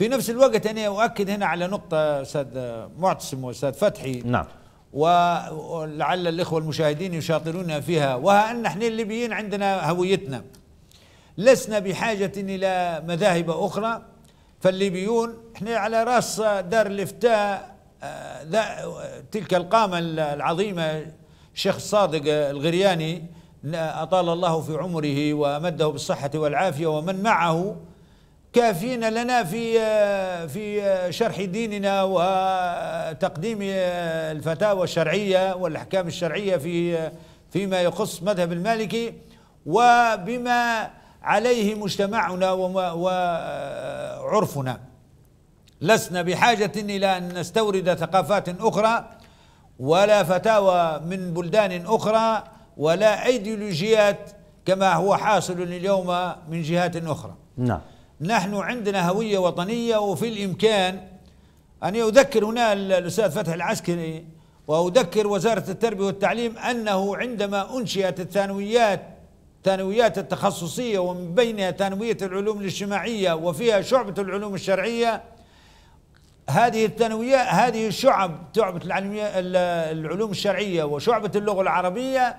في نفس الوقت أنا أؤكد هنا على نقطة أستاذ معتصم وأستاذ فتحي نعم ولعل الإخوة المشاهدين يشاطرون فيها وها أن احنا الليبيين عندنا هويتنا لسنا بحاجة إلى مذاهب أخرى فالليبيون احنا على رأس دار الافتاء آه، تلك القامة العظيمة الشيخ الصادق الغرياني أطال الله في عمره وأمده بالصحة والعافية ومن معه كافين لنا في آه، في آه، شرح ديننا وتقديم آه، الفتاوى الشرعية والأحكام الشرعية في فيما يخص مذهب المالكي وبما عليه مجتمعنا وعرفنا لسنا بحاجة إلى أن نستورد ثقافات أخرى ولا فتاوى من بلدان أخرى ولا أيديولوجيات كما هو حاصل اليوم من جهات أخرى نعم نحن عندنا هوية وطنية وفي الإمكان أن أذكر هنا الأستاذ فتح العسكري وأذكر وزارة التربية والتعليم أنه عندما أنشئت الثانويات الثانويات التخصصية ومن بينها ثانوية العلوم الاجتماعية وفيها شعبة العلوم الشرعية هذه الثانويات هذه الشعب شعبة العلوم الشرعية وشعبة اللغة العربية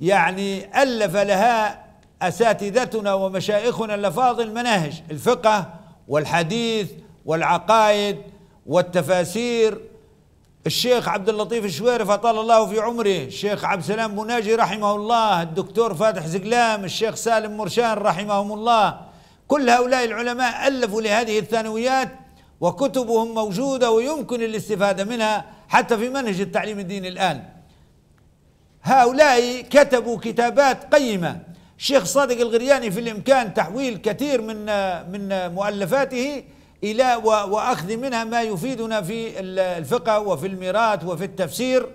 يعني ألف لها أساتذتنا ومشايخنا الأفاضل مناهج الفقه والحديث والعقائد والتفاسير الشيخ عبد اللطيف الشويري فطال الله في عمره الشيخ عبد السلام بناجي رحمه الله الدكتور فاتح زقلام الشيخ سالم مرشان رحمهم الله كل هؤلاء العلماء ألفوا لهذه الثانويات وكتبهم موجودة ويمكن الاستفادة منها حتى في منهج التعليم الديني الآن هؤلاء كتبوا كتابات قيمة الشيخ صادق الغرياني في الإمكان تحويل كثير من من مؤلفاته إلى وأخذ منها ما يفيدنا في الفقه وفي الميراث وفي التفسير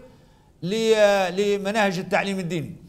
لمناهج التعليم الديني